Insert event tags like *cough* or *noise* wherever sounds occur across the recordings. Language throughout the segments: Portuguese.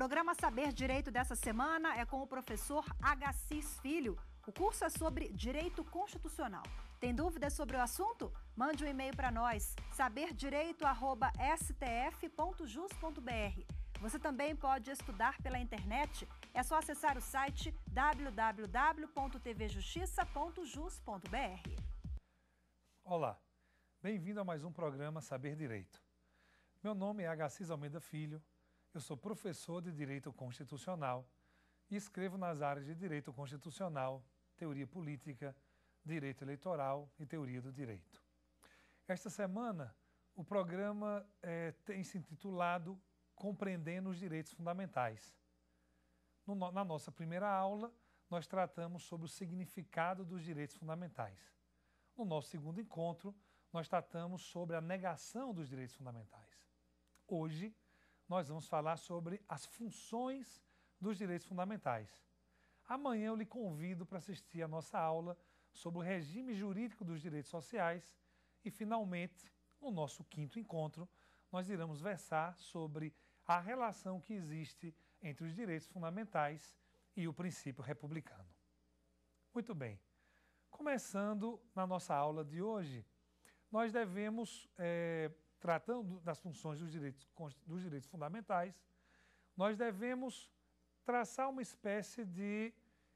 Programa Saber Direito dessa semana é com o professor Agassiz Filho. O curso é sobre direito constitucional. Tem dúvidas sobre o assunto? Mande um e-mail para nós, saberdireito@stf.jus.br. Você também pode estudar pela internet. É só acessar o site www.tvjustiça.jus.br. Olá. Bem-vindo a mais um programa Saber Direito. Meu nome é Agassiz Almeida Filho eu sou professor de Direito Constitucional e escrevo nas áreas de Direito Constitucional, Teoria Política, Direito Eleitoral e Teoria do Direito. Esta semana, o programa é, tem se intitulado Compreendendo os Direitos Fundamentais. No, na nossa primeira aula, nós tratamos sobre o significado dos direitos fundamentais. No nosso segundo encontro, nós tratamos sobre a negação dos direitos fundamentais. Hoje, nós vamos falar sobre as funções dos direitos fundamentais. Amanhã eu lhe convido para assistir a nossa aula sobre o regime jurídico dos direitos sociais e, finalmente, no nosso quinto encontro, nós iremos versar sobre a relação que existe entre os direitos fundamentais e o princípio republicano. Muito bem, começando na nossa aula de hoje, nós devemos é, tratando das funções dos direitos, dos direitos fundamentais, nós devemos traçar uma espécie de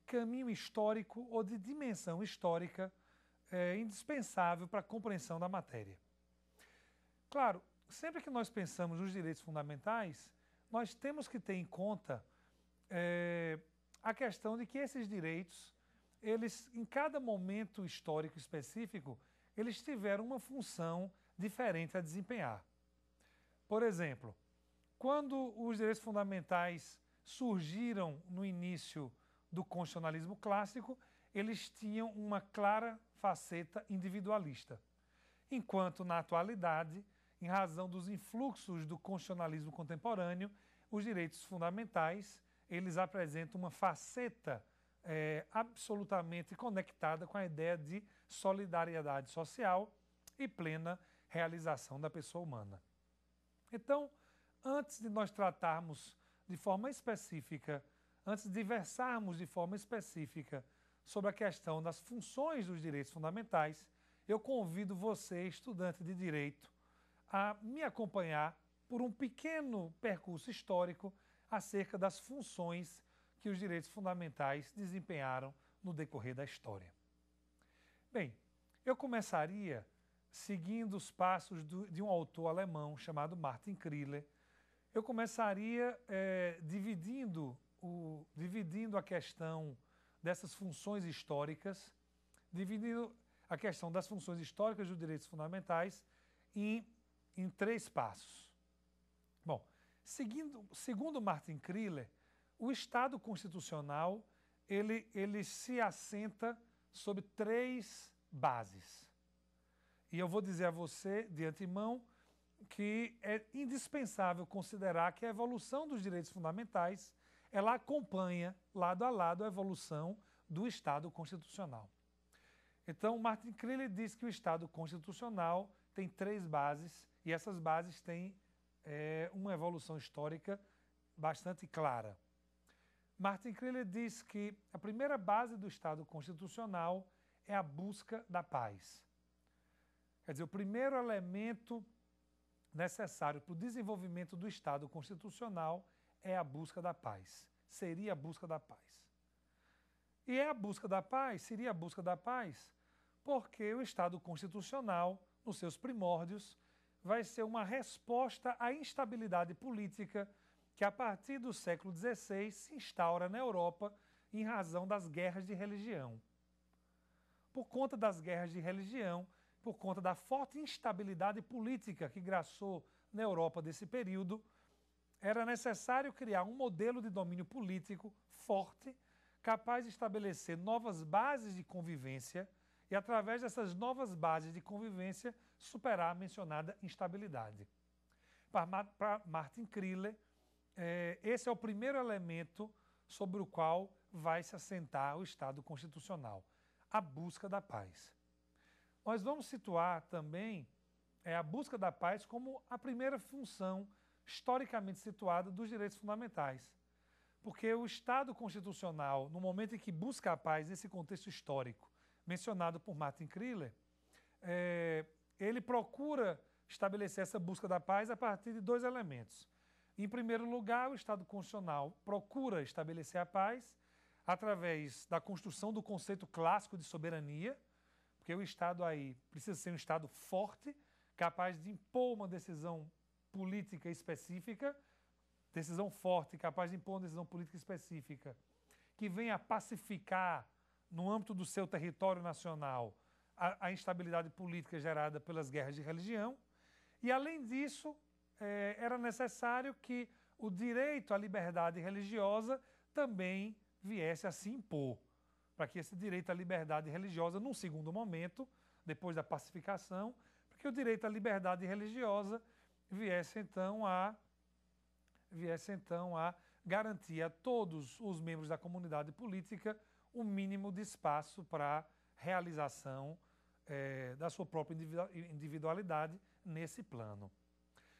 caminho histórico ou de dimensão histórica é, indispensável para a compreensão da matéria. Claro, sempre que nós pensamos nos direitos fundamentais, nós temos que ter em conta é, a questão de que esses direitos, eles, em cada momento histórico específico, eles tiveram uma função diferente a desempenhar. Por exemplo, quando os direitos fundamentais surgiram no início do constitucionalismo clássico, eles tinham uma clara faceta individualista. Enquanto na atualidade, em razão dos influxos do constitucionalismo contemporâneo, os direitos fundamentais eles apresentam uma faceta é, absolutamente conectada com a ideia de solidariedade social e plena realização da pessoa humana. Então, antes de nós tratarmos de forma específica, antes de versarmos de forma específica sobre a questão das funções dos direitos fundamentais, eu convido você, estudante de direito, a me acompanhar por um pequeno percurso histórico acerca das funções que os direitos fundamentais desempenharam no decorrer da história. Bem, eu começaria seguindo os passos do, de um autor alemão chamado Martin Kriller, eu começaria é, dividindo, o, dividindo a questão dessas funções históricas, dividindo a questão das funções históricas dos direitos fundamentais em, em três passos. Bom, seguindo, segundo Martin Kriller, o Estado constitucional ele, ele se assenta sobre três bases. E eu vou dizer a você, de antemão, que é indispensável considerar que a evolução dos direitos fundamentais ela acompanha lado a lado a evolução do Estado constitucional. Então, Martin Kriller diz que o Estado constitucional tem três bases e essas bases têm é, uma evolução histórica bastante clara. Martin Kriller diz que a primeira base do Estado constitucional é a busca da paz. Quer dizer, o primeiro elemento necessário para o desenvolvimento do Estado constitucional é a busca da paz. Seria a busca da paz. E é a busca da paz, seria a busca da paz, porque o Estado constitucional, nos seus primórdios, vai ser uma resposta à instabilidade política que, a partir do século XVI, se instaura na Europa em razão das guerras de religião. Por conta das guerras de religião, por conta da forte instabilidade política que graçou na Europa desse período, era necessário criar um modelo de domínio político forte, capaz de estabelecer novas bases de convivência e, através dessas novas bases de convivência, superar a mencionada instabilidade. Para Martin Kriller, é, esse é o primeiro elemento sobre o qual vai se assentar o Estado constitucional a busca da paz. Nós vamos situar também é, a busca da paz como a primeira função historicamente situada dos direitos fundamentais. Porque o Estado constitucional, no momento em que busca a paz, nesse contexto histórico mencionado por Martin Kriller, é, ele procura estabelecer essa busca da paz a partir de dois elementos. Em primeiro lugar, o Estado constitucional procura estabelecer a paz através da construção do conceito clássico de soberania, porque o Estado aí precisa ser um Estado forte, capaz de impor uma decisão política específica, decisão forte, capaz de impor uma decisão política específica, que venha pacificar no âmbito do seu território nacional a, a instabilidade política gerada pelas guerras de religião. E, além disso, é, era necessário que o direito à liberdade religiosa também viesse a se impor para que esse direito à liberdade religiosa, num segundo momento, depois da pacificação, para que o direito à liberdade religiosa viesse então a viesse então a garantir a todos os membros da comunidade política o um mínimo de espaço para realização é, da sua própria individualidade nesse plano.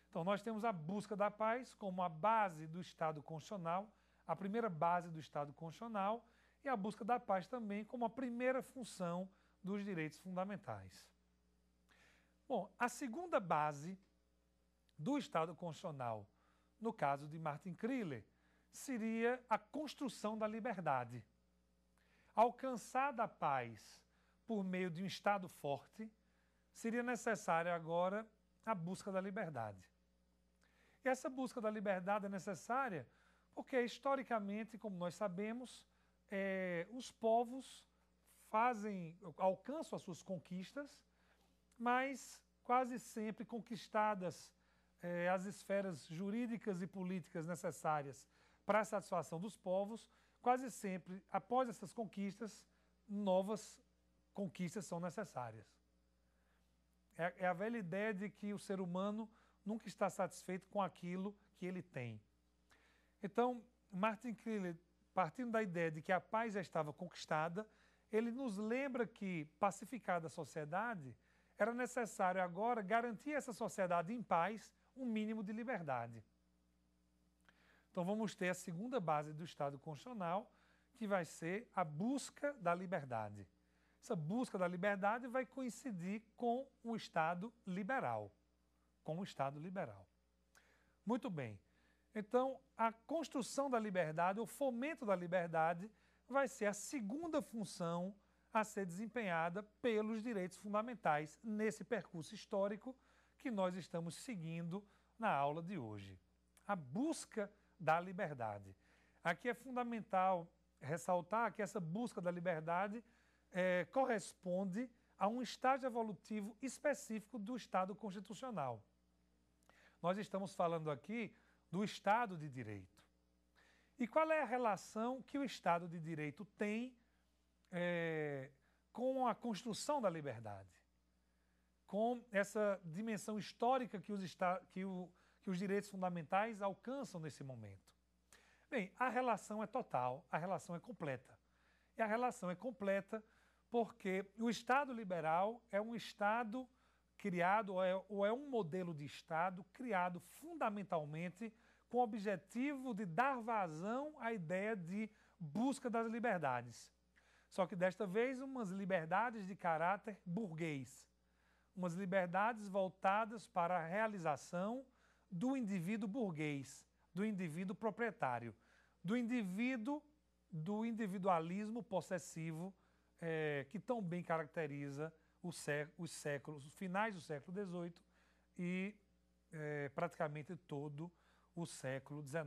Então nós temos a busca da paz como a base do Estado constitucional, a primeira base do Estado constitucional e a busca da paz também como a primeira função dos direitos fundamentais. Bom, a segunda base do Estado constitucional, no caso de Martin Kriller, seria a construção da liberdade. Alcançada a paz por meio de um Estado forte, seria necessária agora a busca da liberdade. E essa busca da liberdade é necessária porque, historicamente, como nós sabemos, é, os povos fazem, alcançam as suas conquistas, mas quase sempre conquistadas é, as esferas jurídicas e políticas necessárias para a satisfação dos povos, quase sempre, após essas conquistas, novas conquistas são necessárias. É, é a velha ideia de que o ser humano nunca está satisfeito com aquilo que ele tem. Então, Martin Kriller partindo da ideia de que a paz já estava conquistada, ele nos lembra que, pacificada a sociedade, era necessário agora garantir a essa sociedade em paz um mínimo de liberdade. Então vamos ter a segunda base do Estado constitucional, que vai ser a busca da liberdade. Essa busca da liberdade vai coincidir com o Estado liberal, com o Estado liberal. Muito bem. Então, a construção da liberdade, o fomento da liberdade, vai ser a segunda função a ser desempenhada pelos direitos fundamentais nesse percurso histórico que nós estamos seguindo na aula de hoje. A busca da liberdade. Aqui é fundamental ressaltar que essa busca da liberdade é, corresponde a um estágio evolutivo específico do Estado constitucional. Nós estamos falando aqui do Estado de Direito. E qual é a relação que o Estado de Direito tem é, com a construção da liberdade? Com essa dimensão histórica que os, que, o, que os direitos fundamentais alcançam nesse momento? Bem, a relação é total, a relação é completa. E a relação é completa porque o Estado liberal é um Estado criado, ou é, ou é um modelo de Estado criado fundamentalmente com o objetivo de dar vazão à ideia de busca das liberdades. Só que desta vez, umas liberdades de caráter burguês, umas liberdades voltadas para a realização do indivíduo burguês, do indivíduo proprietário, do indivíduo do individualismo possessivo é, que tão bem caracteriza os, os séculos, os finais do século XVIII e é, praticamente todo o o século XIX.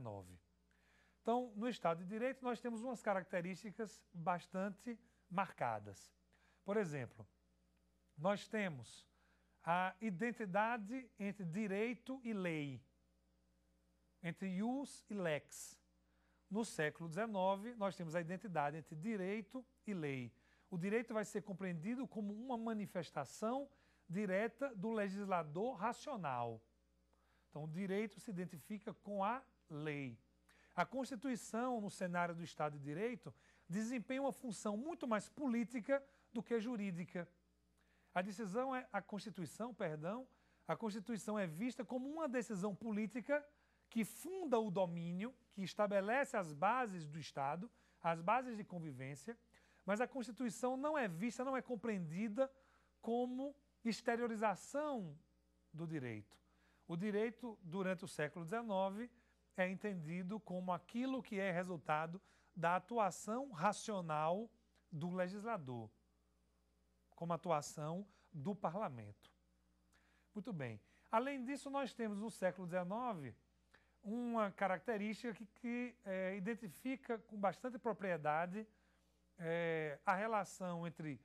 Então, no Estado de Direito, nós temos umas características bastante marcadas. Por exemplo, nós temos a identidade entre direito e lei, entre jus e lex. No século XIX, nós temos a identidade entre direito e lei. O direito vai ser compreendido como uma manifestação direta do legislador racional. Então, o direito se identifica com a lei. A Constituição, no cenário do Estado de Direito, desempenha uma função muito mais política do que jurídica. A decisão é a Constituição, perdão, a Constituição é vista como uma decisão política que funda o domínio, que estabelece as bases do Estado, as bases de convivência, mas a Constituição não é vista, não é compreendida como exteriorização do direito. O direito, durante o século XIX, é entendido como aquilo que é resultado da atuação racional do legislador, como atuação do parlamento. Muito bem. Além disso, nós temos no século XIX uma característica que, que é, identifica com bastante propriedade é, a relação entre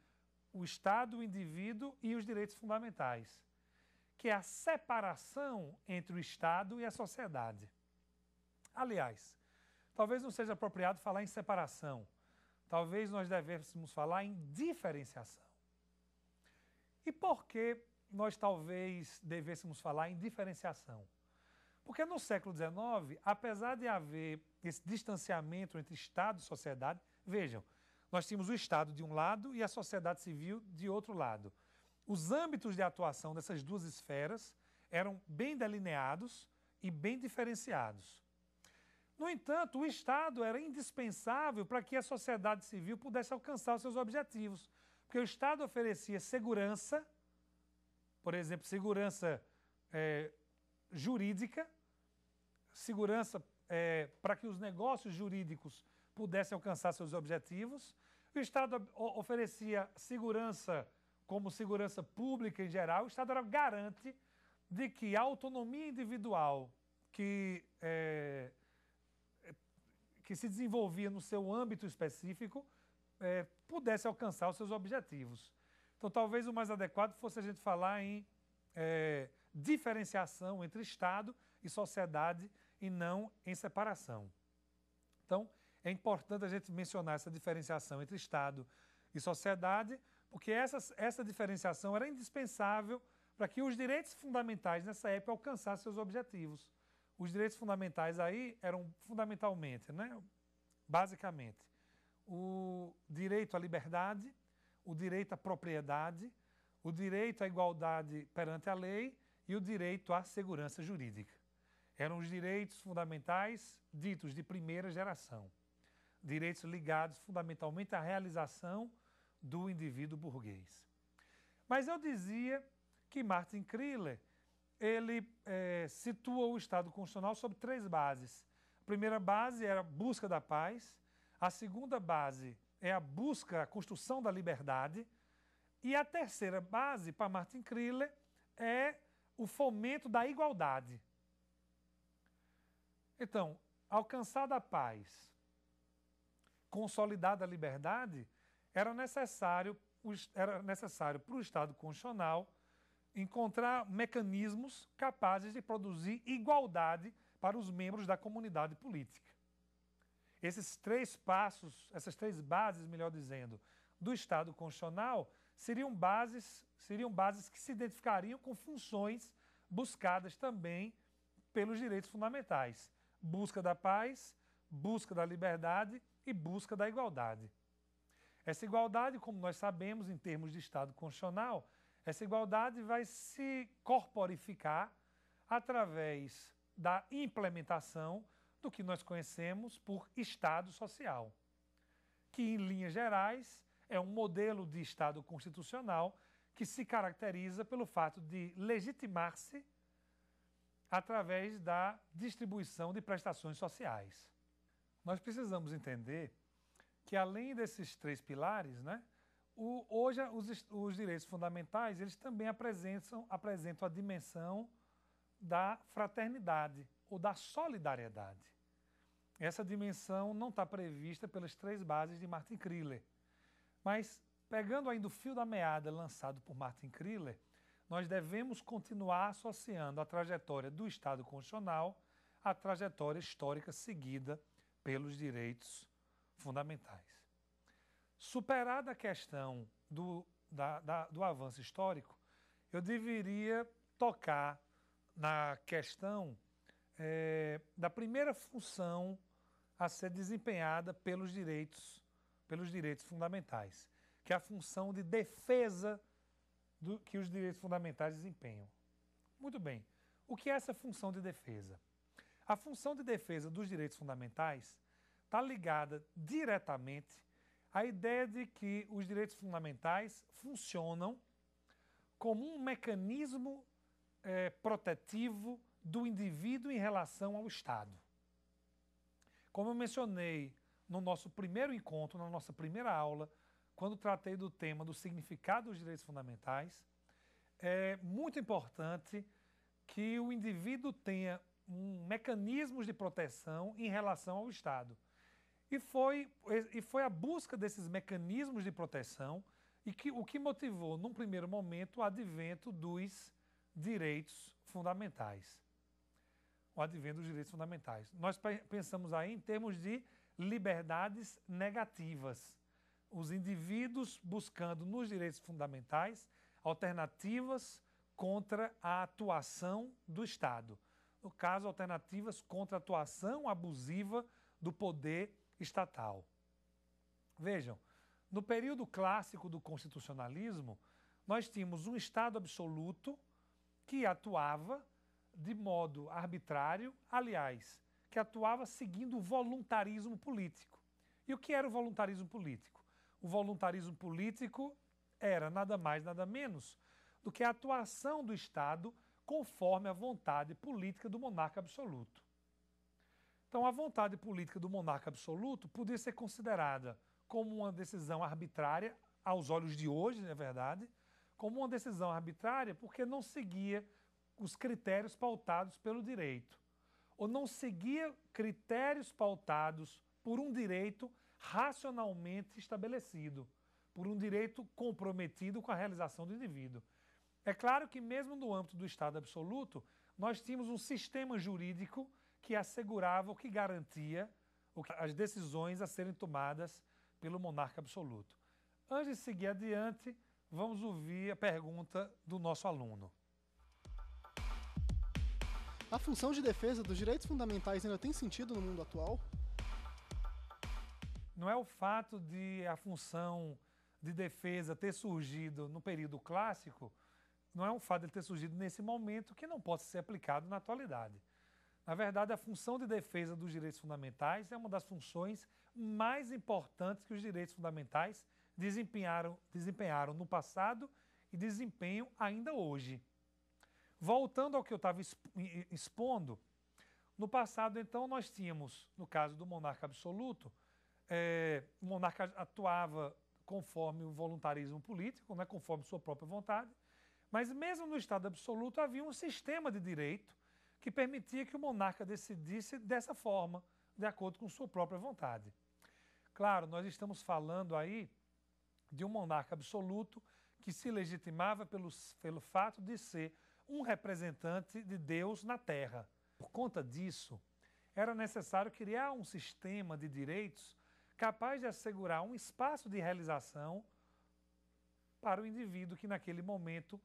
o Estado, o indivíduo e os direitos fundamentais que é a separação entre o Estado e a sociedade. Aliás, talvez não seja apropriado falar em separação, talvez nós devêssemos falar em diferenciação. E por que nós talvez devêssemos falar em diferenciação? Porque no século XIX, apesar de haver esse distanciamento entre Estado e sociedade, vejam, nós tínhamos o Estado de um lado e a sociedade civil de outro lado. Os âmbitos de atuação dessas duas esferas eram bem delineados e bem diferenciados. No entanto, o Estado era indispensável para que a sociedade civil pudesse alcançar os seus objetivos, porque o Estado oferecia segurança, por exemplo, segurança é, jurídica, segurança é, para que os negócios jurídicos pudessem alcançar seus objetivos, o Estado oferecia segurança como segurança pública em geral, o Estado era garante de que a autonomia individual que, é, que se desenvolvia no seu âmbito específico é, pudesse alcançar os seus objetivos. Então, talvez o mais adequado fosse a gente falar em é, diferenciação entre Estado e sociedade e não em separação. Então, é importante a gente mencionar essa diferenciação entre Estado e sociedade, porque essa, essa diferenciação era indispensável para que os direitos fundamentais nessa época alcançassem seus objetivos. Os direitos fundamentais aí eram fundamentalmente, né, basicamente, o direito à liberdade, o direito à propriedade, o direito à igualdade perante a lei e o direito à segurança jurídica. Eram os direitos fundamentais ditos de primeira geração, direitos ligados fundamentalmente à realização do indivíduo burguês. Mas eu dizia que Martin Kriller ele é, situa o Estado Constitucional sobre três bases. A primeira base era a busca da paz, a segunda base é a busca, a construção da liberdade, e a terceira base, para Martin Kriller, é o fomento da igualdade. Então, alcançada a paz, consolidada a liberdade, era necessário, era necessário para o Estado constitucional encontrar mecanismos capazes de produzir igualdade para os membros da comunidade política. Esses três passos, essas três bases, melhor dizendo, do Estado constitucional seriam bases, seriam bases que se identificariam com funções buscadas também pelos direitos fundamentais: busca da paz, busca da liberdade e busca da igualdade. Essa igualdade, como nós sabemos, em termos de Estado constitucional, essa igualdade vai se corporificar através da implementação do que nós conhecemos por Estado social, que, em linhas gerais, é um modelo de Estado constitucional que se caracteriza pelo fato de legitimar-se através da distribuição de prestações sociais. Nós precisamos entender que além desses três pilares, né, o, hoje os, os, direitos fundamentais eles também apresentam, apresentam a dimensão da fraternidade ou da solidariedade. Essa dimensão não está prevista pelas três bases de Martin Kriller. Mas, pegando ainda o fio da meada lançado por Martin Kriller, nós devemos continuar associando a trajetória do Estado constitucional à trajetória histórica seguida pelos direitos fundamentais. Superada a questão do, da, da, do avanço histórico, eu deveria tocar na questão é, da primeira função a ser desempenhada pelos direitos, pelos direitos fundamentais, que é a função de defesa do, que os direitos fundamentais desempenham. Muito bem. O que é essa função de defesa? A função de defesa dos direitos fundamentais está ligada diretamente à ideia de que os direitos fundamentais funcionam como um mecanismo é, protetivo do indivíduo em relação ao Estado. Como eu mencionei no nosso primeiro encontro, na nossa primeira aula, quando tratei do tema do significado dos direitos fundamentais, é muito importante que o indivíduo tenha um, mecanismos de proteção em relação ao Estado. E foi, e foi a busca desses mecanismos de proteção e que, o que motivou, num primeiro momento, o advento dos direitos fundamentais. O advento dos direitos fundamentais. Nós pensamos aí em termos de liberdades negativas. Os indivíduos buscando nos direitos fundamentais alternativas contra a atuação do Estado. No caso, alternativas contra a atuação abusiva do poder estatal. Vejam, no período clássico do constitucionalismo, nós tínhamos um Estado absoluto que atuava de modo arbitrário, aliás, que atuava seguindo o voluntarismo político. E o que era o voluntarismo político? O voluntarismo político era nada mais, nada menos do que a atuação do Estado conforme a vontade política do monarca absoluto. Então, a vontade política do monarca absoluto podia ser considerada como uma decisão arbitrária, aos olhos de hoje, é verdade, como uma decisão arbitrária porque não seguia os critérios pautados pelo direito, ou não seguia critérios pautados por um direito racionalmente estabelecido, por um direito comprometido com a realização do indivíduo. É claro que, mesmo no âmbito do Estado absoluto, nós tínhamos um sistema jurídico que assegurava, o que garantia as decisões a serem tomadas pelo monarca absoluto. Antes de seguir adiante, vamos ouvir a pergunta do nosso aluno. A função de defesa dos direitos fundamentais ainda tem sentido no mundo atual? Não é o fato de a função de defesa ter surgido no período clássico, não é um fato de ter surgido nesse momento que não possa ser aplicado na atualidade. Na verdade, a função de defesa dos direitos fundamentais é uma das funções mais importantes que os direitos fundamentais desempenharam, desempenharam no passado e desempenham ainda hoje. Voltando ao que eu estava expondo, no passado, então, nós tínhamos, no caso do monarca absoluto, é, o monarca atuava conforme o voluntarismo político, né, conforme sua própria vontade, mas mesmo no Estado absoluto havia um sistema de direito que permitia que o monarca decidisse dessa forma, de acordo com sua própria vontade. Claro, nós estamos falando aí de um monarca absoluto que se legitimava pelo, pelo fato de ser um representante de Deus na terra. Por conta disso, era necessário criar um sistema de direitos capaz de assegurar um espaço de realização para o indivíduo que naquele momento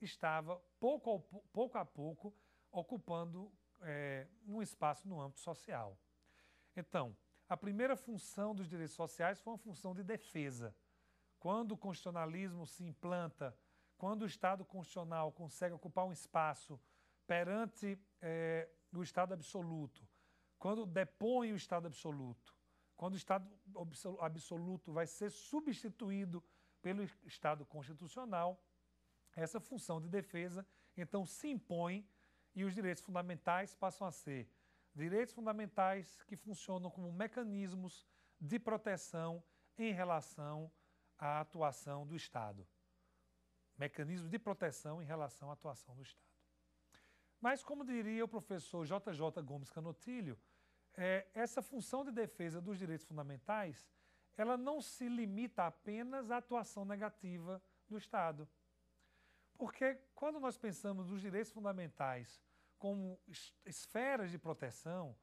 estava pouco a pouco, pouco, a pouco ocupando é, um espaço no âmbito social. Então, a primeira função dos direitos sociais foi uma função de defesa. Quando o constitucionalismo se implanta, quando o Estado constitucional consegue ocupar um espaço perante é, o Estado absoluto, quando depõe o Estado absoluto, quando o Estado absoluto vai ser substituído pelo Estado constitucional, essa função de defesa então se impõe e os direitos fundamentais passam a ser direitos fundamentais que funcionam como mecanismos de proteção em relação à atuação do Estado. Mecanismos de proteção em relação à atuação do Estado. Mas, como diria o professor JJ Gomes Canotilho, é, essa função de defesa dos direitos fundamentais ela não se limita apenas à atuação negativa do Estado. Porque quando nós pensamos nos direitos fundamentais como esferas de proteção,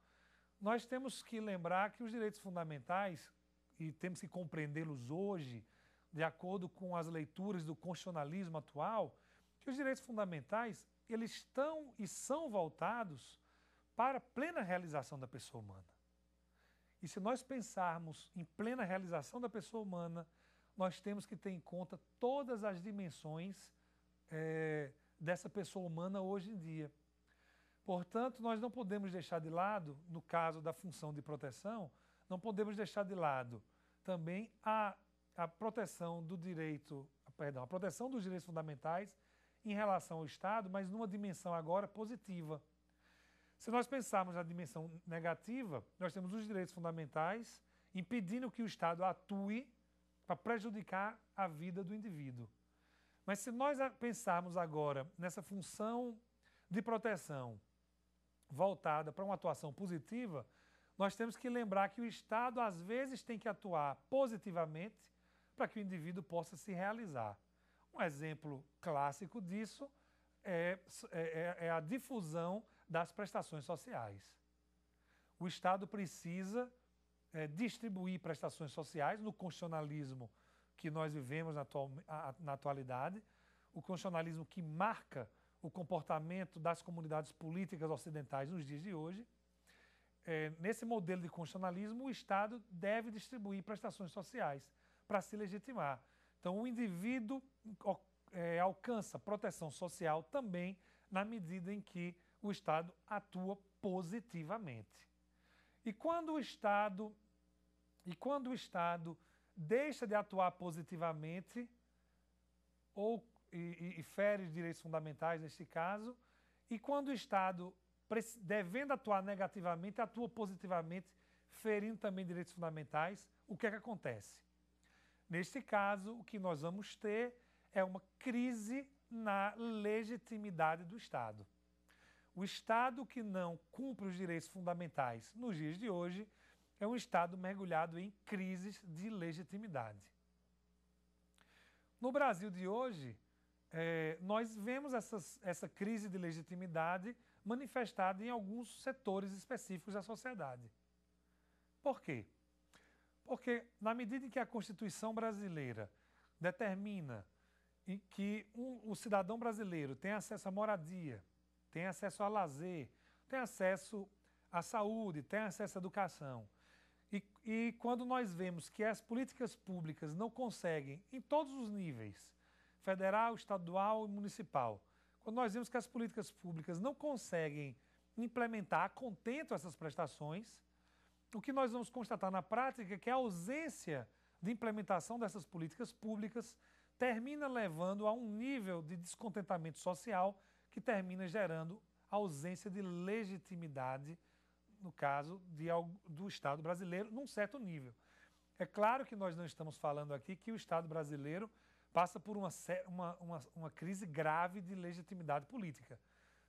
nós temos que lembrar que os direitos fundamentais, e temos que compreendê-los hoje, de acordo com as leituras do constitucionalismo atual, que os direitos fundamentais eles estão e são voltados para a plena realização da pessoa humana. E se nós pensarmos em plena realização da pessoa humana, nós temos que ter em conta todas as dimensões é, dessa pessoa humana hoje em dia. Portanto, nós não podemos deixar de lado, no caso da função de proteção, não podemos deixar de lado também a, a proteção do direito, perdão, a proteção dos direitos fundamentais em relação ao Estado, mas numa dimensão agora positiva. Se nós pensarmos na dimensão negativa, nós temos os direitos fundamentais impedindo que o Estado atue para prejudicar a vida do indivíduo. Mas se nós pensarmos agora nessa função de proteção voltada para uma atuação positiva, nós temos que lembrar que o Estado às vezes tem que atuar positivamente para que o indivíduo possa se realizar. Um exemplo clássico disso é, é, é, é a difusão das prestações sociais. O Estado precisa é, distribuir prestações sociais no constitucionalismo que nós vivemos na, atual, na atualidade, o constitucionalismo que marca o comportamento das comunidades políticas ocidentais nos dias de hoje, é, nesse modelo de constitucionalismo, o Estado deve distribuir prestações sociais para se legitimar. Então, o indivíduo é, alcança proteção social também na medida em que o Estado atua positivamente. E quando o Estado, e quando o Estado deixa de atuar positivamente ou e, e fere direitos fundamentais neste caso, e quando o Estado, devendo atuar negativamente, atua positivamente, ferindo também direitos fundamentais, o que é que acontece? Neste caso, o que nós vamos ter é uma crise na legitimidade do Estado. O Estado que não cumpre os direitos fundamentais nos dias de hoje é um Estado mergulhado em crises de legitimidade. No Brasil de hoje, é, nós vemos essas, essa crise de legitimidade manifestada em alguns setores específicos da sociedade. Por quê? Porque, na medida em que a Constituição brasileira determina que um, o cidadão brasileiro tem acesso à moradia, tem acesso a lazer, tem acesso à saúde, tem acesso à educação, e quando nós vemos que as políticas públicas não conseguem, em todos os níveis, federal, estadual e municipal, quando nós vemos que as políticas públicas não conseguem implementar a contento essas prestações, o que nós vamos constatar na prática é que a ausência de implementação dessas políticas públicas termina levando a um nível de descontentamento social que termina gerando ausência de legitimidade no caso de, do Estado brasileiro, num certo nível. É claro que nós não estamos falando aqui que o Estado brasileiro passa por uma, uma, uma, uma crise grave de legitimidade política.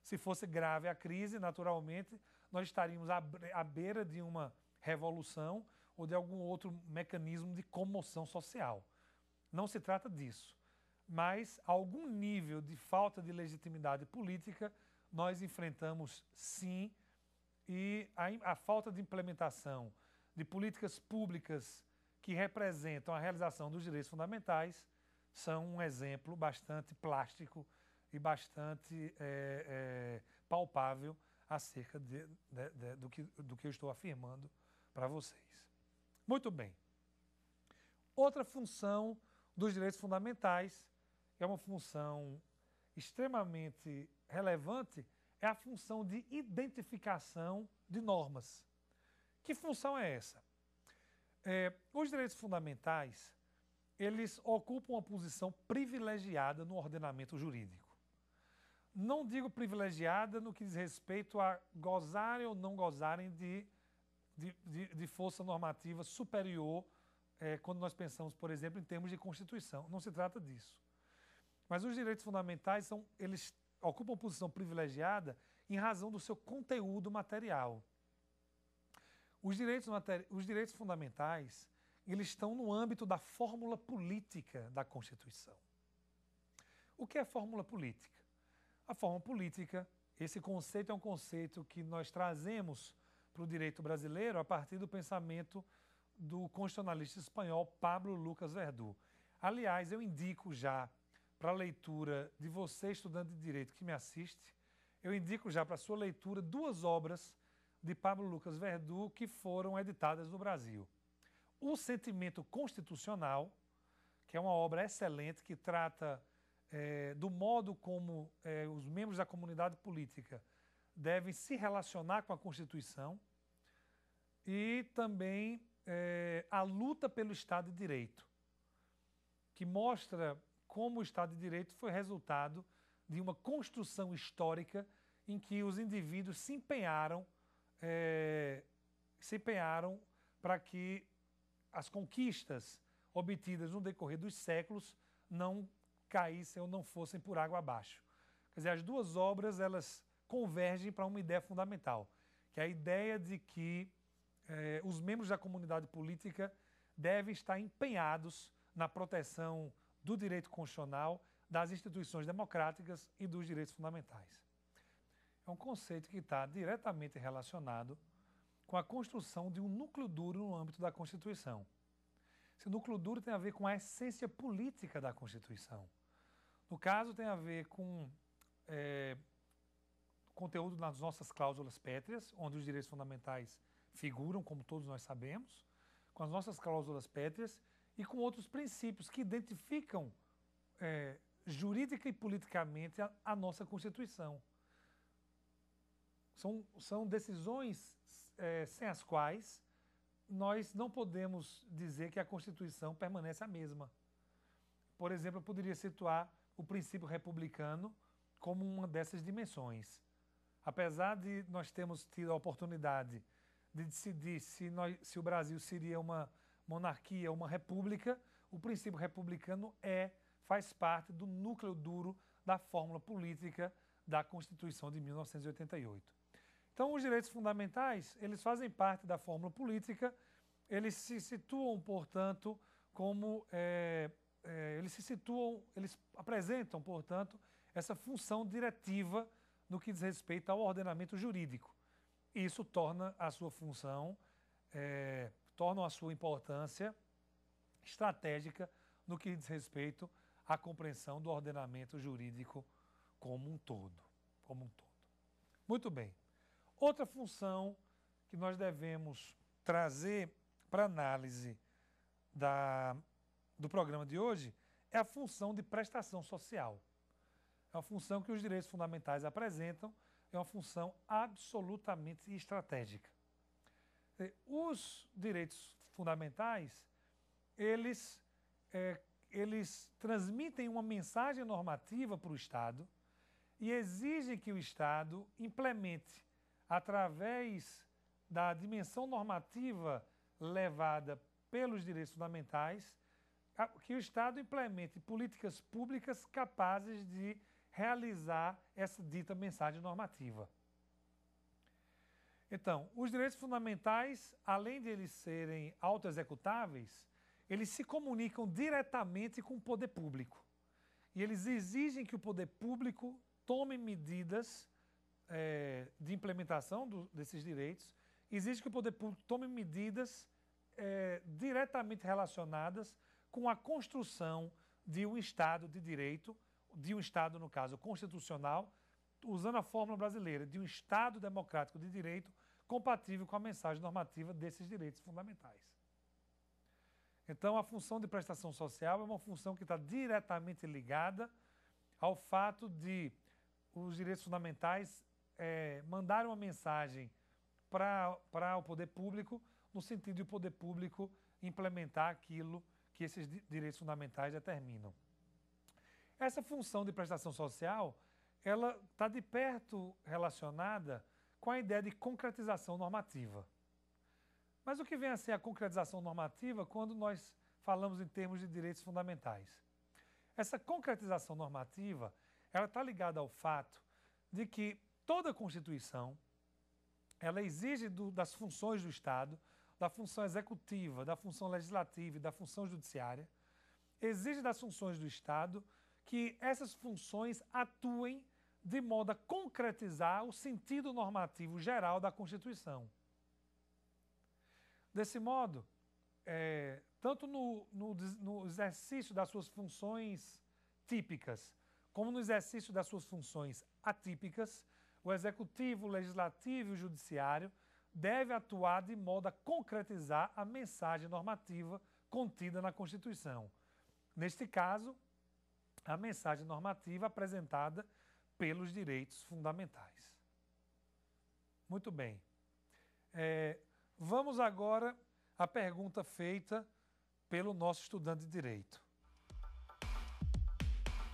Se fosse grave a crise, naturalmente, nós estaríamos à, à beira de uma revolução ou de algum outro mecanismo de comoção social. Não se trata disso. Mas algum nível de falta de legitimidade política nós enfrentamos, sim, e a, a falta de implementação de políticas públicas que representam a realização dos direitos fundamentais são um exemplo bastante plástico e bastante é, é, palpável acerca de, de, de, do, que, do que eu estou afirmando para vocês. Muito bem. Outra função dos direitos fundamentais é uma função extremamente relevante é a função de identificação de normas. Que função é essa? É, os direitos fundamentais, eles ocupam uma posição privilegiada no ordenamento jurídico. Não digo privilegiada no que diz respeito a gozarem ou não gozarem de, de, de, de força normativa superior é, quando nós pensamos, por exemplo, em termos de Constituição. Não se trata disso. Mas os direitos fundamentais são, eles ocupam posição privilegiada em razão do seu conteúdo material. Os direitos, os direitos fundamentais eles estão no âmbito da fórmula política da Constituição. O que é fórmula política? A fórmula política, esse conceito é um conceito que nós trazemos para o direito brasileiro a partir do pensamento do constitucionalista espanhol Pablo Lucas Verdú. Aliás, eu indico já para a leitura de você, estudante de Direito, que me assiste, eu indico já para sua leitura duas obras de Pablo Lucas Verdu que foram editadas no Brasil. O Sentimento Constitucional, que é uma obra excelente que trata é, do modo como é, os membros da comunidade política devem se relacionar com a Constituição e também é, a luta pelo Estado de Direito, que mostra como o Estado de Direito foi resultado de uma construção histórica em que os indivíduos se empenharam, é, se empenharam para que as conquistas obtidas no decorrer dos séculos não caíssem ou não fossem por água abaixo. Quer dizer, as duas obras elas convergem para uma ideia fundamental, que é a ideia de que é, os membros da comunidade política devem estar empenhados na proteção do direito constitucional, das instituições democráticas e dos direitos fundamentais. É um conceito que está diretamente relacionado com a construção de um núcleo duro no âmbito da Constituição. Esse núcleo duro tem a ver com a essência política da Constituição. No caso, tem a ver com é, conteúdo nas nossas cláusulas pétreas, onde os direitos fundamentais figuram, como todos nós sabemos, com as nossas cláusulas pétreas e com outros princípios que identificam é, jurídica e politicamente a, a, nossa Constituição. São, são decisões é, sem as quais nós não podemos dizer que a Constituição permanece a mesma. Por exemplo, eu poderia situar o princípio republicano como uma dessas dimensões. Apesar de nós termos tido a oportunidade de decidir se, nós, se o Brasil seria uma monarquia, uma república, o princípio republicano é, faz parte do núcleo duro da fórmula política da Constituição de 1988. Então, os direitos fundamentais, eles fazem parte da fórmula política, eles se situam, portanto, como é, é, eles se situam, eles apresentam, portanto, essa função diretiva no que diz respeito ao ordenamento jurídico. Isso torna a sua função é, tornam a sua importância estratégica no que diz respeito à compreensão do ordenamento jurídico como um todo, como um todo. Muito bem. Outra função que nós devemos trazer para análise da, do programa de hoje é a função de prestação social. É uma função que os direitos fundamentais apresentam, é uma função absolutamente estratégica. É, os direitos fundamentais, eles, é, eles transmitem uma mensagem normativa para o Estado e exigem que o Estado implemente, através da dimensão normativa levada pelos direitos fundamentais, que o Estado implemente políticas públicas capazes de realizar essa dita mensagem normativa. Então, os direitos fundamentais, além de eles serem autoexecutáveis, eles se comunicam diretamente com o poder público. E eles exigem que o poder público tome medidas é, de implementação do, desses direitos, exige que o poder público tome medidas é, diretamente relacionadas com a construção de um Estado de direito, de um Estado, no caso, constitucional, usando a fórmula brasileira, de um Estado democrático de direito compatível com a mensagem normativa desses direitos fundamentais. Então, a função de prestação social é uma função que está diretamente ligada ao fato de os direitos fundamentais é, uma mensagem para o poder público, no sentido de o poder público implementar aquilo que esses direitos fundamentais determinam. Essa função de prestação social, ela está de perto relacionada com a ideia de concretização normativa. Mas o que vem a ser a concretização normativa quando nós falamos em termos de direitos fundamentais? Essa concretização normativa ela está ligada ao fato de que toda Constituição ela exige do, das funções do Estado, da função executiva, da função legislativa e da função judiciária, exige das funções do Estado que essas funções atuem de modo a concretizar o sentido normativo geral da Constituição. Desse modo, é, tanto no, no, no exercício das suas funções típicas, como no exercício das suas funções atípicas, o Executivo, o Legislativo e o Judiciário devem atuar de modo a concretizar a mensagem normativa contida na Constituição. Neste caso, a mensagem normativa apresentada pelos direitos fundamentais. Muito bem. É, vamos agora à pergunta feita pelo nosso estudante de direito.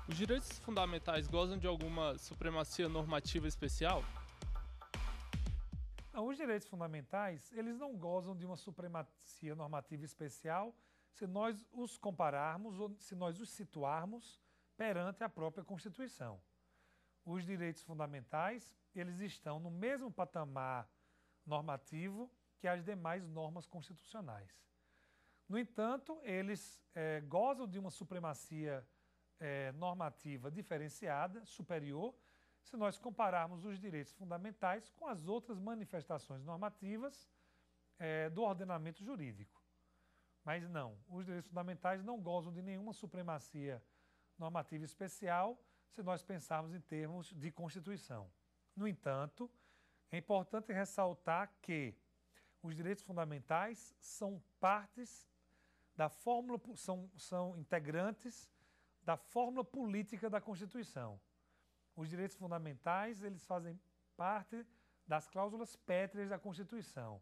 Os direitos fundamentais gozam de alguma supremacia normativa especial? Não, os direitos fundamentais, eles não gozam de uma supremacia normativa especial se nós os compararmos ou se nós os situarmos perante a própria Constituição os direitos fundamentais, eles estão no mesmo patamar normativo que as demais normas constitucionais. No entanto, eles é, gozam de uma supremacia é, normativa diferenciada, superior, se nós compararmos os direitos fundamentais com as outras manifestações normativas é, do ordenamento jurídico. Mas não, os direitos fundamentais não gozam de nenhuma supremacia normativa especial se nós pensarmos em termos de Constituição. No entanto, é importante ressaltar que os direitos fundamentais são partes da fórmula, são, são integrantes da fórmula política da Constituição. Os direitos fundamentais, eles fazem parte das cláusulas pétreas da Constituição,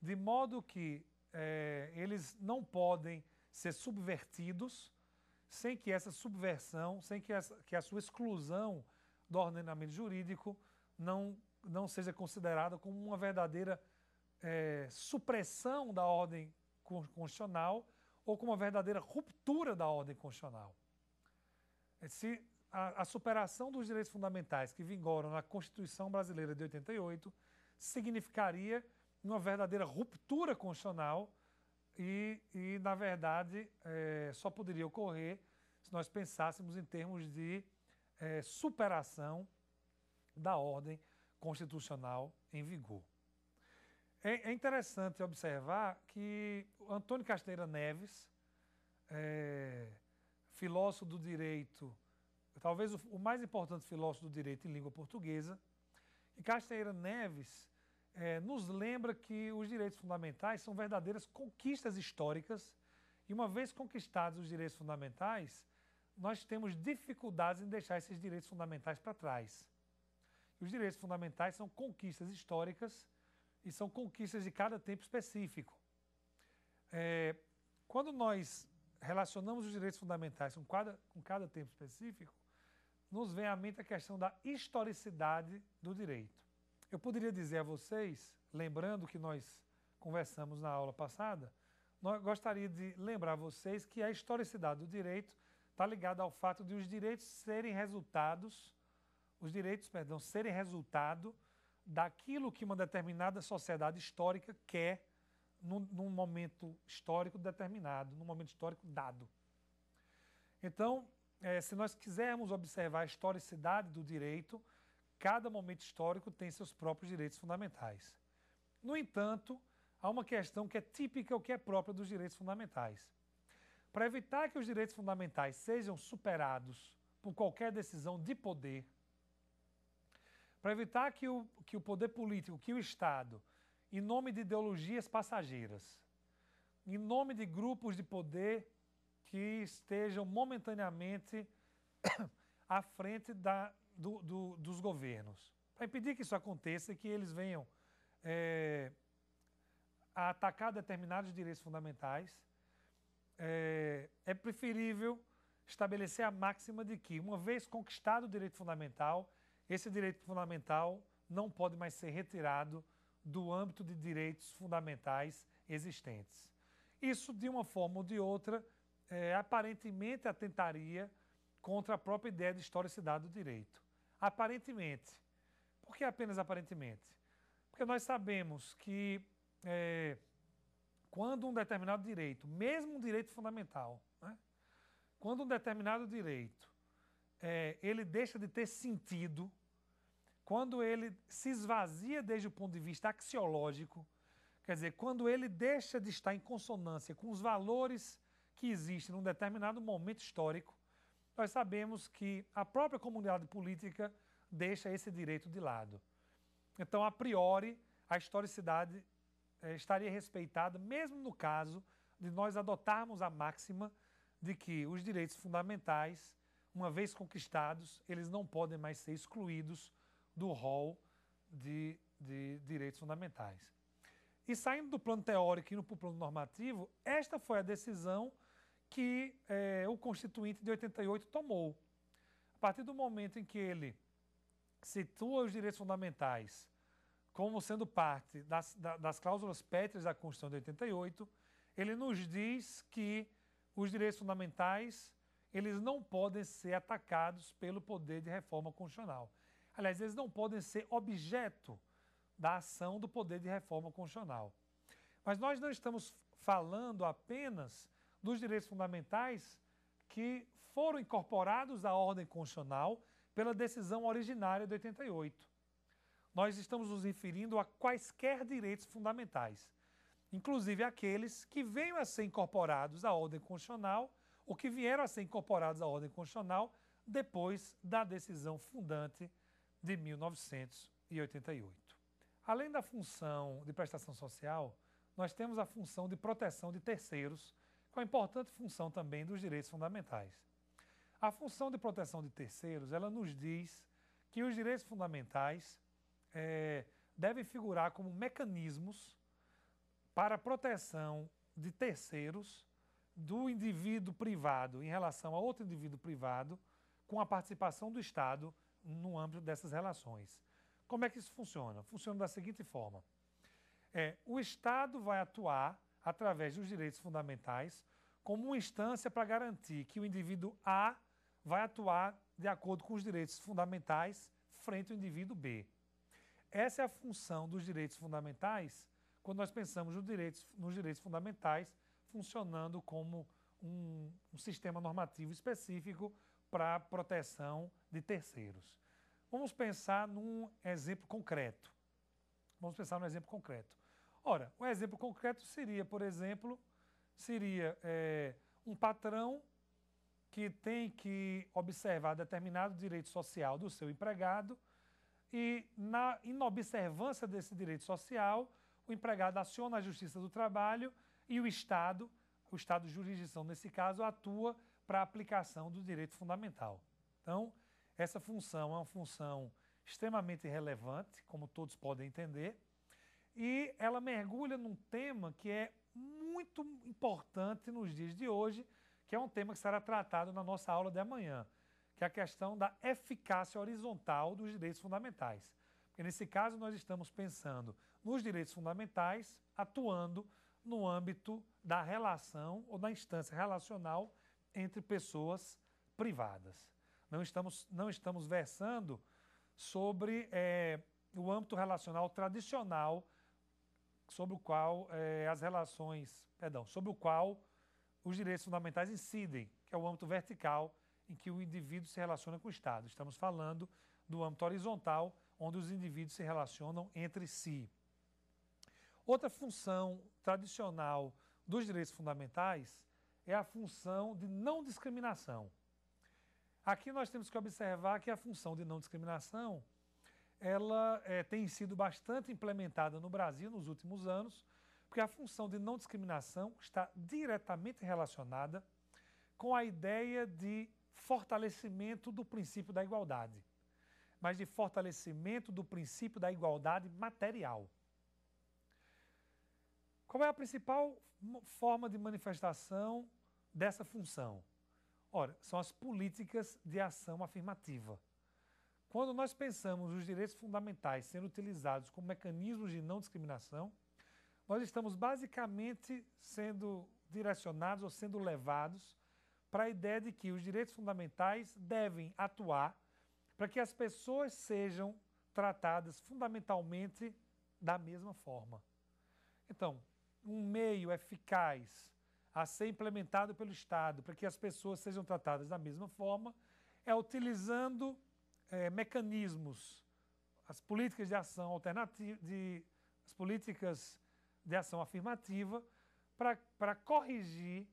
de modo que é, eles não podem ser subvertidos sem que essa subversão, sem que, essa, que a sua exclusão do ordenamento jurídico não, não seja considerada como uma verdadeira é, supressão da ordem constitucional ou como uma verdadeira ruptura da ordem constitucional. É, se a, a superação dos direitos fundamentais que vigoram na Constituição Brasileira de 88 significaria uma verdadeira ruptura constitucional e, e na verdade, é, só poderia ocorrer se nós pensássemos em termos de é, superação da ordem constitucional em vigor. É, é interessante observar que Antônio Castanheira Neves, é, filósofo do direito, talvez o, o mais importante filósofo do direito em língua portuguesa, e Castanheira Neves é, nos lembra que os direitos fundamentais são verdadeiras conquistas históricas e, uma vez conquistados os direitos fundamentais, nós temos dificuldades em deixar esses direitos fundamentais para trás. Os direitos fundamentais são conquistas históricas e são conquistas de cada tempo específico. É, quando nós relacionamos os direitos fundamentais com cada, com cada tempo específico, nos vem à mente a questão da historicidade do direito. Eu poderia dizer a vocês, lembrando que nós conversamos na aula passada, gostaria de lembrar a vocês que a historicidade do direito está ligada ao fato de os direitos serem resultados, os direitos, perdão, serem resultado daquilo que uma determinada sociedade histórica quer num, num momento histórico determinado, num momento histórico dado. Então, é, se nós quisermos observar a historicidade do direito, cada momento histórico tem seus próprios direitos fundamentais. No entanto, há uma questão que é típica ou que é própria dos direitos fundamentais. Para evitar que os direitos fundamentais sejam superados por qualquer decisão de poder, para evitar que o, que o poder político, que o Estado, em nome de ideologias passageiras, em nome de grupos de poder que estejam momentaneamente *coughs* à frente da, do, do, dos governos, para impedir que isso aconteça e que eles venham é, a atacar determinados direitos fundamentais, é, é preferível estabelecer a máxima de que, uma vez conquistado o direito fundamental, esse direito fundamental não pode mais ser retirado do âmbito de direitos fundamentais existentes. Isso, de uma forma ou de outra, é, aparentemente atentaria contra a própria ideia de historicidade do direito aparentemente. Por que apenas aparentemente? Porque nós sabemos que é, quando um determinado direito, mesmo um direito fundamental, né, quando um determinado direito é, ele deixa de ter sentido, quando ele se esvazia desde o ponto de vista axiológico, quer dizer, quando ele deixa de estar em consonância com os valores que existem num determinado momento histórico, nós sabemos que a própria comunidade política deixa esse direito de lado. Então, a priori, a historicidade eh, estaria respeitada, mesmo no caso de nós adotarmos a máxima de que os direitos fundamentais, uma vez conquistados, eles não podem mais ser excluídos do rol de, de direitos fundamentais. E saindo do plano teórico e indo para o plano normativo, esta foi a decisão que é, o Constituinte de 88 tomou. A partir do momento em que ele situa os direitos fundamentais como sendo parte das, das cláusulas pétreas da Constituição de 88, ele nos diz que os direitos fundamentais eles não podem ser atacados pelo poder de reforma constitucional. Aliás, eles não podem ser objeto da ação do poder de reforma constitucional. Mas nós não estamos falando apenas dos direitos fundamentais que foram incorporados à ordem constitucional pela decisão originária de 88. Nós estamos nos referindo a quaisquer direitos fundamentais, inclusive aqueles que venham a ser incorporados à ordem constitucional ou que vieram a ser incorporados à ordem constitucional depois da decisão fundante de 1988. Além da função de prestação social, nós temos a função de proteção de terceiros com a importante função também dos direitos fundamentais. A função de proteção de terceiros, ela nos diz que os direitos fundamentais é, devem figurar como mecanismos para a proteção de terceiros do indivíduo privado em relação a outro indivíduo privado com a participação do Estado no âmbito dessas relações. Como é que isso funciona? Funciona da seguinte forma: é, o Estado vai atuar através dos direitos fundamentais, como uma instância para garantir que o indivíduo A vai atuar de acordo com os direitos fundamentais frente ao indivíduo B. Essa é a função dos direitos fundamentais quando nós pensamos nos direitos, nos direitos fundamentais funcionando como um, um sistema normativo específico para proteção de terceiros. Vamos pensar num exemplo concreto. Vamos pensar num exemplo concreto. Ora, um exemplo concreto seria, por exemplo, seria é, um patrão que tem que observar determinado direito social do seu empregado e, na inobservância desse direito social, o empregado aciona a Justiça do Trabalho e o Estado, o Estado de jurisdição nesse caso, atua para a aplicação do direito fundamental. Então, essa função é uma função extremamente relevante, como todos podem entender, e ela mergulha num tema que é muito importante nos dias de hoje, que é um tema que será tratado na nossa aula de amanhã, que é a questão da eficácia horizontal dos direitos fundamentais. Porque nesse caso nós estamos pensando nos direitos fundamentais atuando no âmbito da relação ou da instância relacional entre pessoas privadas. Não estamos, não estamos versando sobre é, o âmbito relacional tradicional sobre o qual é, as relações, perdão, sobre o qual os direitos fundamentais incidem, que é o âmbito vertical em que o indivíduo se relaciona com o Estado. Estamos falando do âmbito horizontal, onde os indivíduos se relacionam entre si. Outra função tradicional dos direitos fundamentais é a função de não discriminação. Aqui nós temos que observar que a função de não discriminação ela é, tem sido bastante implementada no Brasil nos últimos anos, porque a função de não discriminação está diretamente relacionada com a ideia de fortalecimento do princípio da igualdade, mas de fortalecimento do princípio da igualdade material. Qual é a principal forma de manifestação dessa função? Ora, são as políticas de ação afirmativa quando nós pensamos os direitos fundamentais sendo utilizados como mecanismos de não discriminação, nós estamos basicamente sendo direcionados ou sendo levados para a ideia de que os direitos fundamentais devem atuar para que as pessoas sejam tratadas fundamentalmente da mesma forma. Então, um meio eficaz a ser implementado pelo Estado para que as pessoas sejam tratadas da mesma forma é utilizando é, mecanismos, as políticas de ação alternativa, de, as políticas de ação afirmativa, para corrigir,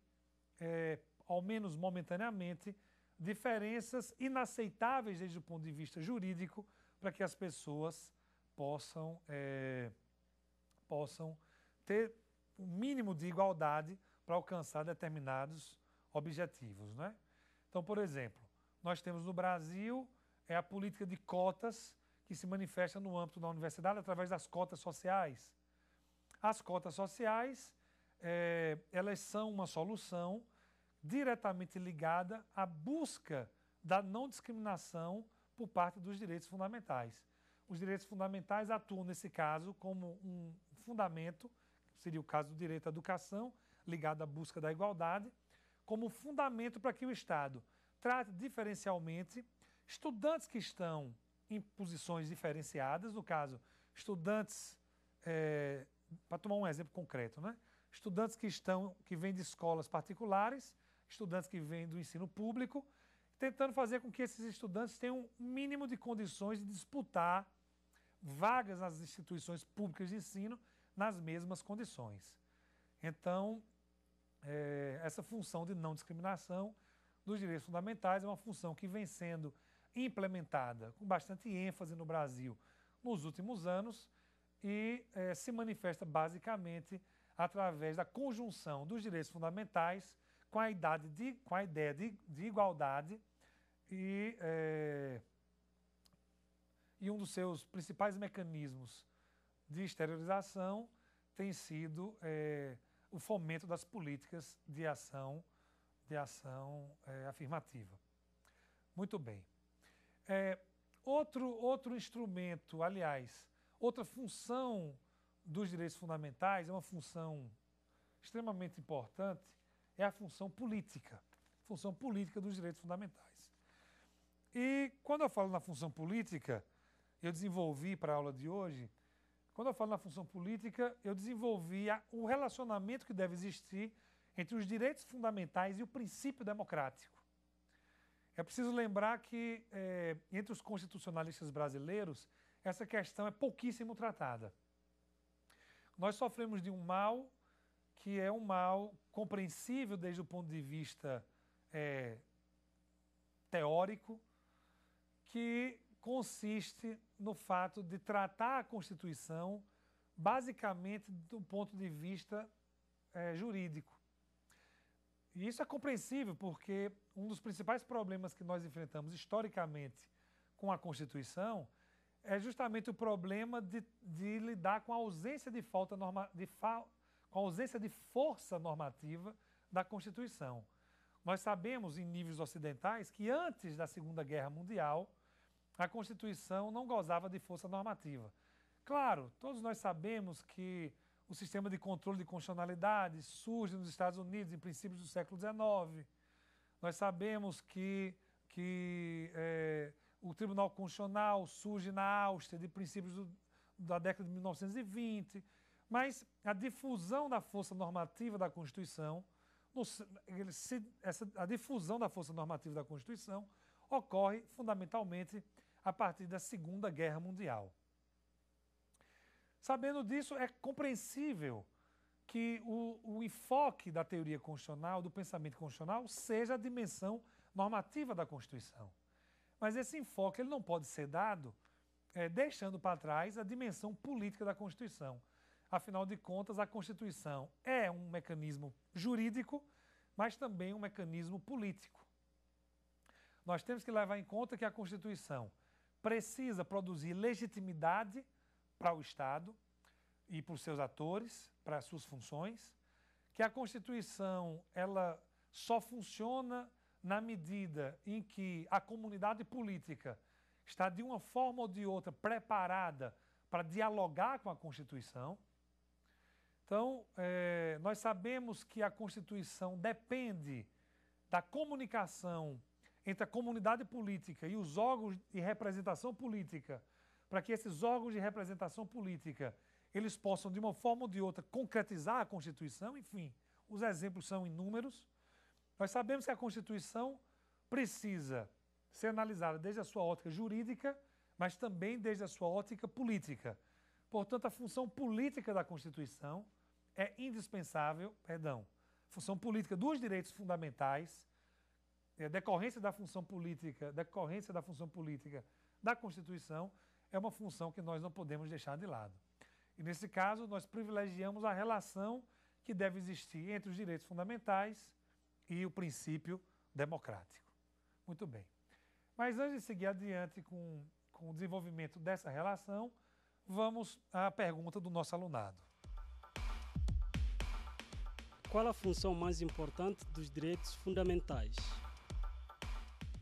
é, ao menos momentaneamente, diferenças inaceitáveis desde o ponto de vista jurídico, para que as pessoas possam, é, possam ter um mínimo de igualdade para alcançar determinados objetivos. é? Então, por exemplo, nós temos no Brasil é a política de cotas que se manifesta no âmbito da universidade através das cotas sociais. As cotas sociais, é, elas são uma solução diretamente ligada à busca da não discriminação por parte dos direitos fundamentais. Os direitos fundamentais atuam, nesse caso, como um fundamento, seria o caso do direito à educação, ligado à busca da igualdade, como fundamento para que o Estado trate diferencialmente Estudantes que estão em posições diferenciadas, no caso, estudantes, é, para tomar um exemplo concreto, né? estudantes que estão, que vêm de escolas particulares, estudantes que vêm do ensino público, tentando fazer com que esses estudantes tenham um mínimo de condições de disputar vagas nas instituições públicas de ensino nas mesmas condições. Então, é, essa função de não discriminação dos direitos fundamentais é uma função que vem sendo implementada com bastante ênfase no Brasil nos últimos anos e eh, se manifesta basicamente através da conjunção dos direitos fundamentais com a, idade de, com a ideia de, de igualdade e, eh, e um dos seus principais mecanismos de exteriorização tem sido eh, o fomento das políticas de ação, de ação afirmativa. Muito bem. É, outro, outro instrumento, aliás, outra função dos direitos fundamentais, é uma função extremamente importante, é a função política. Função política dos direitos fundamentais. E quando eu falo na função política, eu desenvolvi para a aula de hoje, quando eu falo na função política, eu desenvolvi a, o relacionamento que deve existir entre os direitos fundamentais e o princípio democrático. É preciso lembrar que, é, entre os constitucionalistas brasileiros, essa questão é pouquíssimo tratada. Nós sofremos de um mal que é um mal compreensível desde o ponto de vista é, teórico, que consiste no fato de tratar a Constituição basicamente do ponto de vista é, jurídico. E isso é compreensível porque um dos principais problemas que nós enfrentamos historicamente com a Constituição é justamente o problema de, de lidar com a ausência de falta norma, de fa, com a ausência de força normativa da Constituição. Nós sabemos em níveis ocidentais que antes da Segunda Guerra Mundial a Constituição não gozava de força normativa. Claro, todos nós sabemos que o sistema de controle de constitucionalidade surge nos Estados Unidos em princípios do século XIX. Nós sabemos que, que é, o Tribunal Constitucional surge na Áustria de princípios do, da década de 1920, mas a difusão da força normativa da Constituição, no, ele, se, essa, a difusão da força normativa da Constituição ocorre fundamentalmente a partir da Segunda Guerra Mundial. Sabendo disso, é compreensível que o, o, enfoque da teoria constitucional, do pensamento constitucional, seja a dimensão normativa da Constituição. Mas esse enfoque ele não pode ser dado é, deixando para trás a dimensão política da Constituição. Afinal de contas, a Constituição é um mecanismo jurídico, mas também um mecanismo político. Nós temos que levar em conta que a Constituição precisa produzir legitimidade para o Estado e para os seus atores, para as suas funções, que a Constituição ela só funciona na medida em que a comunidade política está de uma forma ou de outra preparada para dialogar com a Constituição. Então, é, nós sabemos que a Constituição depende da comunicação entre a comunidade política e os órgãos de representação política para que esses órgãos de representação política eles possam, de uma forma ou de outra, concretizar a Constituição, enfim, os exemplos são inúmeros. Nós sabemos que a Constituição precisa ser analisada desde a sua ótica jurídica, mas também desde a sua ótica política. Portanto, a função política da Constituição é indispensável, perdão, função política dos direitos fundamentais, é, decorrência da função política, decorrência da função política da Constituição, é uma função que nós não podemos deixar de lado. E nesse caso, nós privilegiamos a relação que deve existir entre os direitos fundamentais e o princípio democrático. Muito bem. Mas antes de seguir adiante com, com o desenvolvimento dessa relação, vamos à pergunta do nosso alunado. Qual a função mais importante dos direitos fundamentais?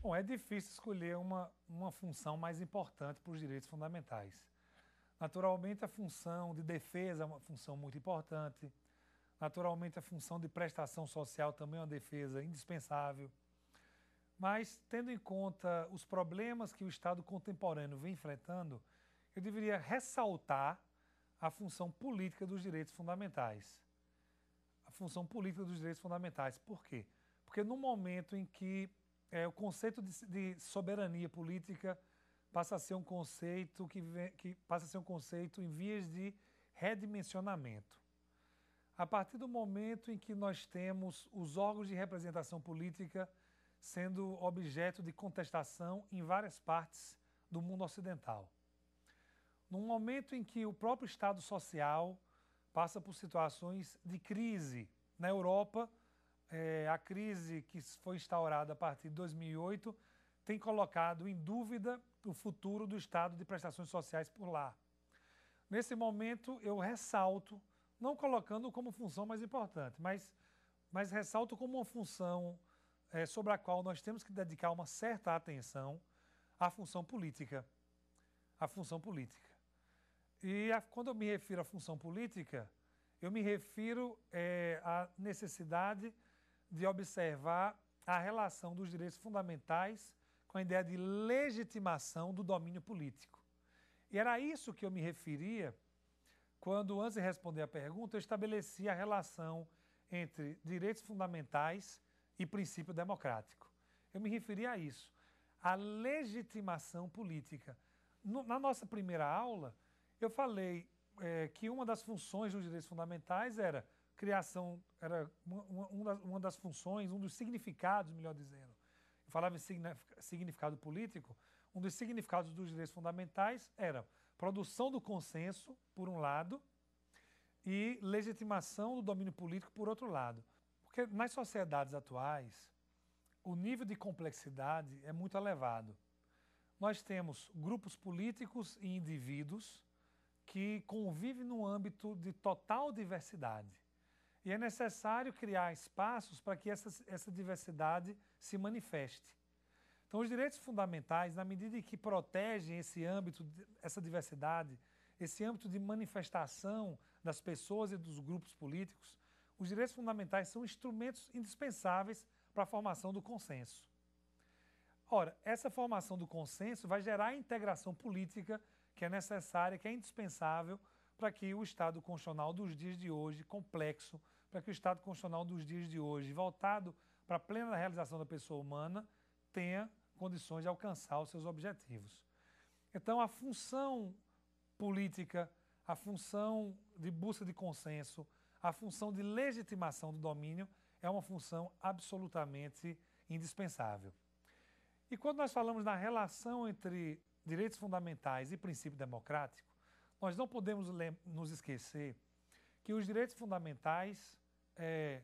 Bom, é difícil escolher uma, uma função mais importante para os direitos fundamentais. Naturalmente, a função de defesa é uma função muito importante. Naturalmente, a função de prestação social também é uma defesa indispensável. Mas, tendo em conta os problemas que o Estado contemporâneo vem enfrentando, eu deveria ressaltar a função política dos direitos fundamentais. A função política dos direitos fundamentais. Por quê? Porque no momento em que é, o conceito de, de, soberania política passa a ser um conceito que, que passa a ser um conceito em vias de redimensionamento. A partir do momento em que nós temos os órgãos de representação política sendo objeto de contestação em várias partes do mundo ocidental. Num momento em que o próprio Estado social passa por situações de crise na Europa é, a crise que foi instaurada a partir de 2008 tem colocado em dúvida o futuro do Estado de prestações sociais por lá. Nesse momento, eu ressalto, não colocando como função mais importante, mas, mas ressalto como uma função é, sobre a qual nós temos que dedicar uma certa atenção à função política. a função política. E a, quando eu me refiro à função política, eu me refiro é, à necessidade de observar a relação dos direitos fundamentais com a ideia de legitimação do domínio político. E era isso que eu me referia quando, antes de responder a pergunta, eu estabeleci a relação entre direitos fundamentais e princípio democrático. Eu me referia a isso, a legitimação política. No, na nossa primeira aula, eu falei é, que uma das funções dos direitos fundamentais era criação era uma, uma, uma, das funções, um dos significados, melhor dizendo. Eu falava em significado político, um dos significados dos direitos fundamentais era produção do consenso, por um lado, e legitimação do domínio político, por outro lado. Porque nas sociedades atuais, o nível de complexidade é muito elevado. Nós temos grupos políticos e indivíduos que convivem num âmbito de total diversidade. E é necessário criar espaços para que essa, essa diversidade se manifeste. Então, os direitos fundamentais, na medida em que protegem esse âmbito, essa diversidade, esse âmbito de manifestação das pessoas e dos grupos políticos, os direitos fundamentais são instrumentos indispensáveis para a formação do consenso. Ora, essa formação do consenso vai gerar a integração política que é necessária, que é indispensável para que o Estado constitucional dos dias de hoje, complexo, para que o Estado constitucional dos dias de hoje, voltado para a plena realização da pessoa humana, tenha condições de alcançar os seus objetivos. Então, a função política, a função de busca de consenso, a função de legitimação do domínio é uma função absolutamente indispensável. E quando nós falamos na relação entre direitos fundamentais e princípio democrático, nós não podemos nos esquecer que os direitos fundamentais é,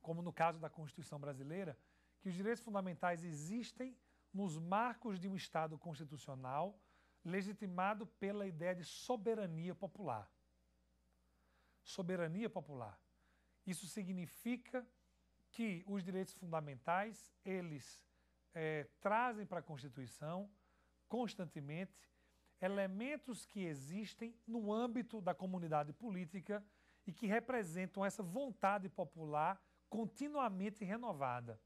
como no caso da Constituição brasileira, que os direitos fundamentais existem nos marcos de um Estado constitucional legitimado pela ideia de soberania popular. Soberania popular. Isso significa que os direitos fundamentais, eles é, trazem para a Constituição, constantemente, elementos que existem no âmbito da comunidade política e que representam essa vontade popular continuamente renovada.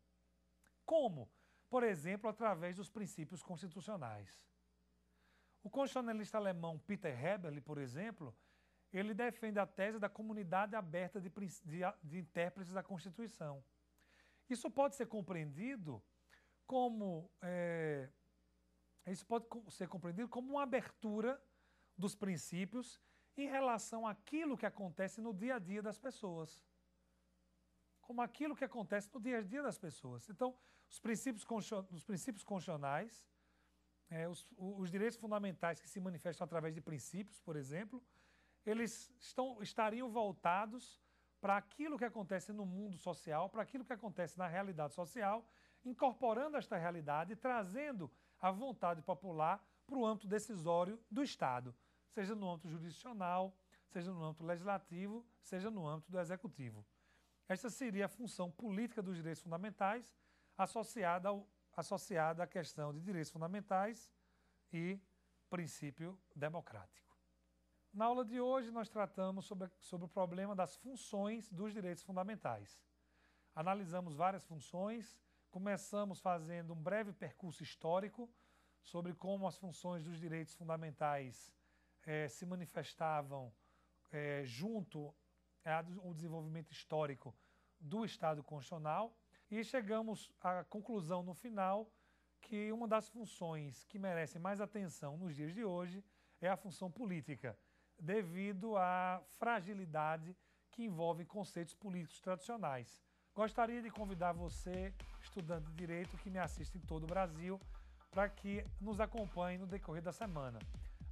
Como? Por exemplo, através dos princípios constitucionais. O constitucionalista alemão Peter Heberle, por exemplo, ele defende a tese da comunidade aberta de, de, de intérpretes da Constituição. Isso pode ser compreendido como é, isso pode ser compreendido como uma abertura dos princípios em relação àquilo que acontece no dia a dia das pessoas. Como aquilo que acontece no dia a dia das pessoas. Então, os princípios, os princípios constitucionais, é, os, os direitos fundamentais que se manifestam através de princípios, por exemplo, eles estão, estariam voltados para aquilo que acontece no mundo social, para aquilo que acontece na realidade social, incorporando esta realidade e trazendo a vontade popular para o âmbito decisório do Estado seja no âmbito jurisdicional, seja no âmbito legislativo, seja no âmbito do executivo. Esta seria a função política dos direitos fundamentais, associada, ao, associada à questão de direitos fundamentais e princípio democrático. Na aula de hoje, nós tratamos sobre, sobre o problema das funções dos direitos fundamentais. Analisamos várias funções, começamos fazendo um breve percurso histórico sobre como as funções dos direitos fundamentais é, se manifestavam é, junto eh, ao desenvolvimento histórico do Estado Constitucional e chegamos à conclusão no final que uma das funções que merece mais atenção nos dias de hoje é a função política, devido à fragilidade que envolve conceitos políticos tradicionais. Gostaria de convidar você, estudante de direito que me assiste em todo o Brasil, para que nos acompanhe no decorrer da semana.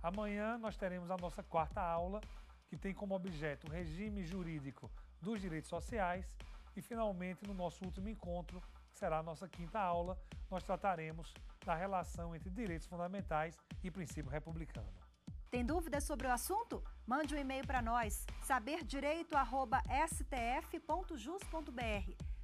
Amanhã nós teremos a nossa quarta aula, que tem como objeto o regime jurídico dos direitos sociais. E finalmente, no nosso último encontro, que será a nossa quinta aula, nós trataremos da relação entre direitos fundamentais e princípio republicano. Tem dúvidas sobre o assunto? Mande um e-mail para nós, saberdireito.stf.jus.br.